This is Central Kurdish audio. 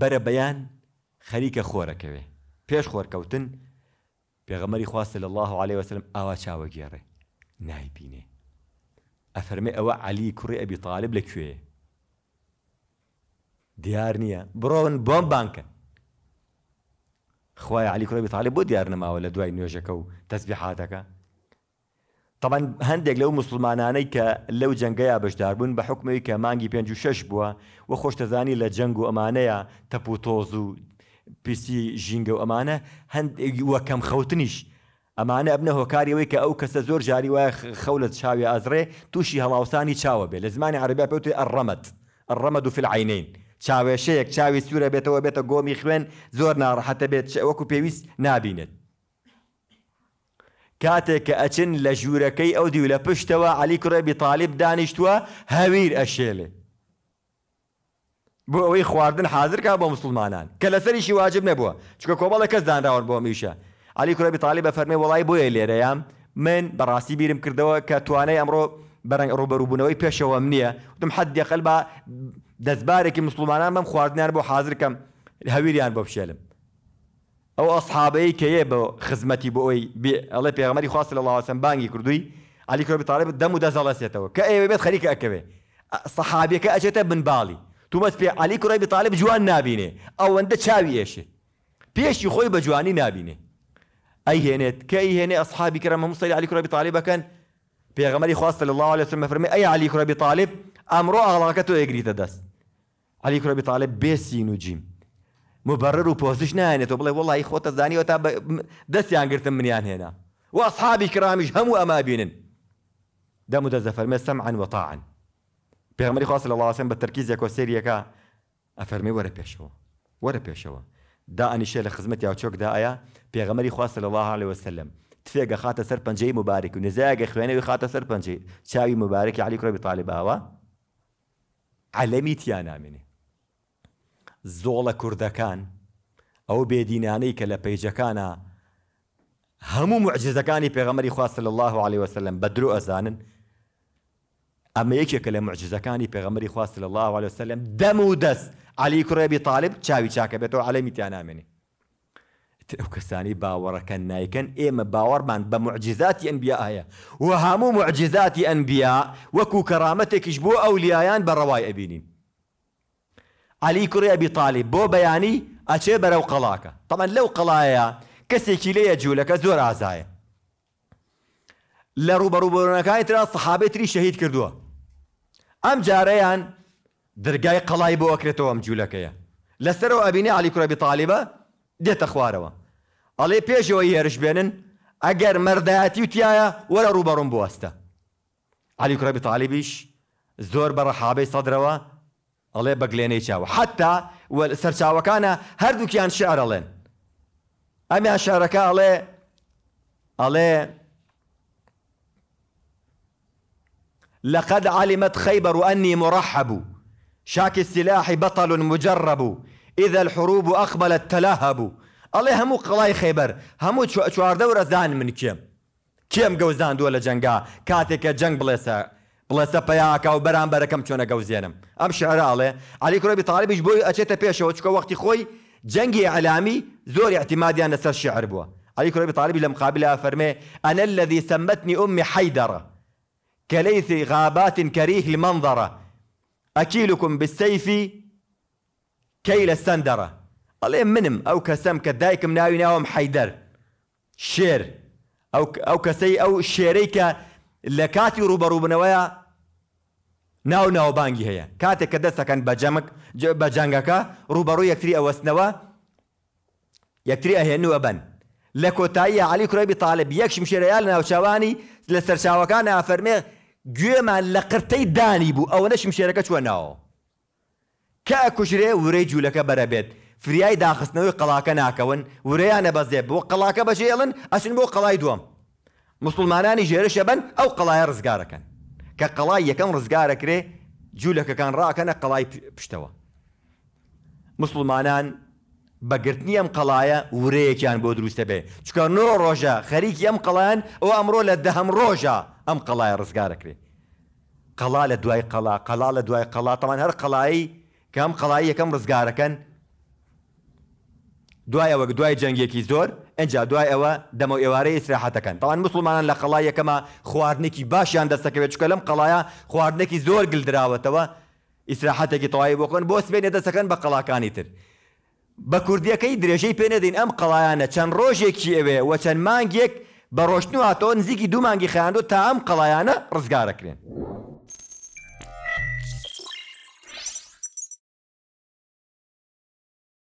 بەرە بەیان خەریکە خۆرەکەوێ پێش خۆرکەوتن پێغەمەری خواستە لە الله عليه وسلم ئاوا چاوە گێڕێ نایبینێ ئەفەرمێ ئەوە علی کوڕی ئەبی تاالب لەکوێ دیار نییە بڕۆن بۆم بانکە خخوای علی کوڕی تاالب بۆ دیار نەماوە لە دوای نوێژەکە و تەسببیحاتەکە طبعا هەندێک لەو مسلمانانەی کە لەو جەنگەیە بەشدار بوون بە حکمی کە مانگی 56 بووە و خۆشتەزانی لە جەنگ و ئەمانەیە تەپوتۆز و پیسی ژینگە و ئەمانە هەندێک وە کەم خەوتنیش ئەمانە ئەبنە هۆکاریەوەی کە ئەو کەسە زۆر جاری وایە خەو لە چاوی ئازرێ تووشی هەڵاوسانی چاوە بێ لە زمانی عربیا پێوتی ئەڕەمەت ئەڕەمە و فعینین چاوێشەیەک چاوی سوورە بێتەوە بێتە گۆمی خوێن زۆر ناڕەحەتە بێت وەکو پێویست نبینێت کاتێک کە ئەچن لە ژوورەکەی ئەو دیو لە پشتەوە علی کوڕێبی تاالب دانیشتووە هەویر ئەشێلێ بۆ ئەوەی خواردن حاضر کا بۆ مسلمانان کە لەسەریشی واجب نەبووە چکە کۆمەڵە کەس دانراون بۆ میشە علی کوڕێبی تاالب بە فەرمی وڵای بۆیە لێرەیان من بەڕاستی بیرم کردەوە کە توانای ئەمڕۆ بەرەنگ ڕوبەروبوونەوەی پێشەوە نییە وتم حەدیەقل بە دەستبارێکی مسلمانان بەم خواردنیان بۆ حاضرکەم هەویریان بۆ بشێلم او اصحابي كيبه خدمتي بوي بي الله بي غمر خاص الله وسلم بانجي كردوي علي كرب طالب الدم ودز الله سيتو كاي بيت خليك اكبه صحابي كاجت من بالي تو بس بي علي كرب طالب جوان نابينه او انت شاوي ايش بيش يخوي بجواني نابينه اي هنت كاي هنا اصحابي كرم مصلي علي كرب طالب كان بي غمر خاص الله عليه وسلم فرمي اي علي كرب طالب امره على كتو اجري تدس علي كرب طالب بيسينو جيم مبرر و پۆزش نایێنێتەوە بڵێ وڵی خۆتە و تا دەستیان گرتم منیان هنا و ئەصحابی هم هەموو ئەما بینن دەمو دەزە فەرمێ سەمعن وەتاعن پێغمەری خواست لە لاسم بە تەرکیزێکۆ سێریەکە ئەفەرمی وەرە پێشەوە وەرە دا ئەنیشە لە خزمەت یا تشوك ئایا پێغەمەری خاص لە الله عليه وسلم تفێگە خاتە سەر مبارك مبارێک و نزایگە خوێنەوەی خاتە سەر پەنجەی چاوی مبارەکی علی کوڕی طالباوە عەلەمی تیا نامێنێ زۆڵە کوردەکان ئەو بێدینانەی کە لە پەیجەکانە هەموو معجزەکانی پێغەمەری خواستە لە الله عليه وسلم بە درو ئەزانن ئەمە یەکێکە لە معجزەکانی پێغەمەری خواستە لە الله عليه وسلم دەم و دەست علی کوڕێبی طالب چاوی چاکە بێتەوە عەلەمی تیانامێنێ ئەو کەسانی باوەڕەکە نایکەن ئێمە باوەڕمان بە معجززاتی ئەنبیا ئاە و هەموو معجززاتی ئەنبیا وەکو کەرامەتێکیش بۆ ئەو لیایان بەڕەوای ئەبینین علی کوڕی ئەبی تاالی بۆ بەیانی ئەچێ بەرەو قەڵاکە تەمان لەو قەڵایە کەسێکی لەیە جوولەکە زۆر ئازایە لە ڕوبەڕوبڕونەکانی تررا سەحابێتری شەهید کردووە ئەم جارەیان دەرگای قەڵای بۆ ئەکرێتەوە ئەم جوولەکەیە لەسەرەوە ئەبینی علی کوڕەبی تاالبە دێتە خوارەوە ئەڵێ پێشەوە هێرشبێنن ئەگەر مەردایەتی وتیایە وەرە ڕوبەڕوم بوەستە علی کوڕەبی تاالبیش زۆر بە ڕەحابەی سەدرەوە شاو حتى والسر شاو كان حتا سەرچاوەکانە شعر شعرەڵێن ئەمیان شارەکە علي علي لقد علمت خيبر أني مرحب شاك السلاح بطل مجرب إذا الحروب أقبلت تلهب ئەڵێ هەموو قڵای خێبەر شو چواردەورە زان من كيم كيم جوزان لە جنگا كاتك جنگ بڵێسە بڵێ سەپەیاکە و بەرامبەرەکەم چۆنە گەوزێنم ئەم شعراڵێ علی کوڕبی تاالبیش بۆی ئەچێتە پێشەوە چکە وەختی خۆی جەنگی علامی زۆری احتیمادیان لەسەر شعر بووە علی کوڕبی تاالبی لە مقابلە فەرمێ ئەنە الذي سمتني أمي حيدرة كليث غابات كريه المنظرة أكيلكم بالسيف كيل السندرة الله منم أو كسم كدايكم ناوي ناوم حيدر شير أو أو كسي أو کە لە کاتی ڕوبەڕووبنەوەیە ناو ناوبانگی هەیە کاتێک کە دەستەکەن بە جەنگەکە ڕوبەڕوو یەکتری ئەوەستنەوە یەکتری ئەهێنوە بن لە کۆتاییە علی کوڕێبی تاالب یەکشم شێرەیە لە ناوچوانی لە سەرچاوەکان ئافەرمێ گوێمان لە قرتەی دانی بوو ئەوە نەشم شێرەکە چوە ناوە کە ئەکوژرێ ورەی جوولەکە بەرەبێت فریای داخستنەوەی قەڵاکە ناکەون ورەیانە بەزێ بۆ قەڵاکە بەژێڵن ئەچن بۆ قەڵای دووەم مسلمانانی ژێرشە بن ئەو قەڵایە ڕزگارەکەن کە قەڵای یەکەم ڕزگارەکرێ جوولەکەکان ڕاکەنە قەڵای پشتەوە مسلمانان بەگرتنی ئەم قەڵایە ورەیەکیان بۆ دروستە بێ چکە نۆ ڕۆژە خەریکی ئەم قەڵیان ئەو ئەمڕۆ لە دەهەم ڕۆژە ئەم قەڵایە ڕزگارەکرێ قەڵا لە دوای قەڵا قەلا لە دوای قەڵاتەمان هەر قەڵایی کەم قەڵایی یەکەم ڕزگارەکەن دوای ئەوە دوای جەنگێکی زۆر ئەجا دوای ئەوە دەمە ئێوارەی ئیسراحەتەکەن تاوان مسلمانان لە قەڵایەکەمە خواردنێکی باشیان دەستەکەوێت چکە لەم قەڵایە خواردنێکی زۆر گلدراوەتەوە ئیسراحەتێکی تەواوی بۆکەن بۆ سبێنێ دەسەکەن بە قەڵاکانی تر. بە کوردیەکەی درێژەی پێنەدەین ئەم قەڵایانە چەند ڕۆژێکی ئەوێ وە چەند مانگێک بە ڕۆشتنواتەوە نزیکی دوو مانگی خیاندۆ تا ئەم قەڵایانە ڕزگارەکرێن.